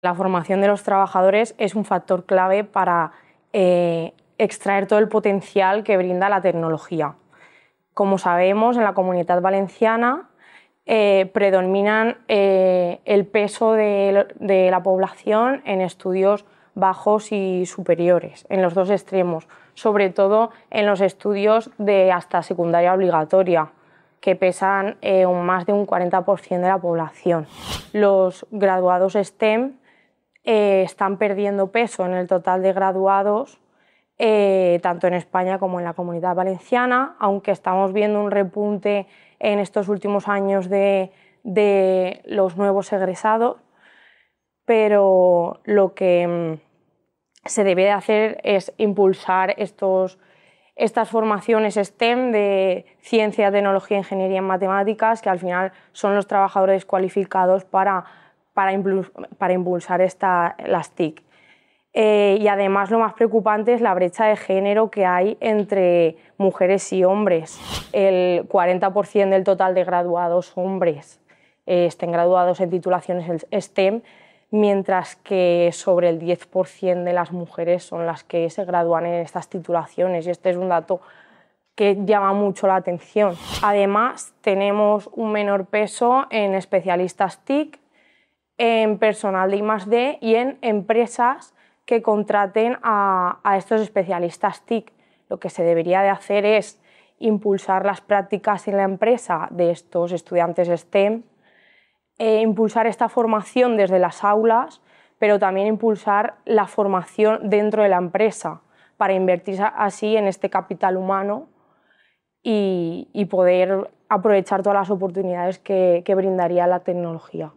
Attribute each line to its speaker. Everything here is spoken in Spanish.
Speaker 1: La formación de los trabajadores es un factor clave para eh, extraer todo el potencial que brinda la tecnología. Como sabemos, en la comunidad valenciana eh, predominan eh, el peso de, la población en estudios bajos y superiores, en los dos extremos, sobre todo en los estudios de hasta secundaria obligatoria, que pesan más de un 40% de la población. Los graduados STEM eh, están perdiendo peso en el total de graduados, eh, tanto en España como en la comunidad valenciana, aunque estamos viendo un repunte en estos últimos años de, de los nuevos egresados, pero lo que mm, se debe hacer es impulsar estos, estas formaciones STEM de ciencia, tecnología, ingeniería y matemáticas, que al final son los trabajadores cualificados para para, impulsar esta, las TIC. Eh, y además lo más preocupante es la brecha de género que hay entre mujeres y hombres. El 40% del total de graduados hombres eh, estén graduados en titulaciones STEM, mientras que sobre el 10% de las mujeres son las que se gradúan en estas titulaciones. Y este es un dato que llama mucho la atención. Además, tenemos un menor peso en especialistas TIC, en personal de I+.D. y en empresas que contraten a, estos especialistas TIC. Lo que se debería de hacer es impulsar las prácticas en la empresa de estos estudiantes STEM, eh, impulsar esta formación desde las aulas, pero también impulsar la formación dentro de la empresa para invertir así en este capital humano y, poder aprovechar todas las oportunidades que brindaría la tecnología.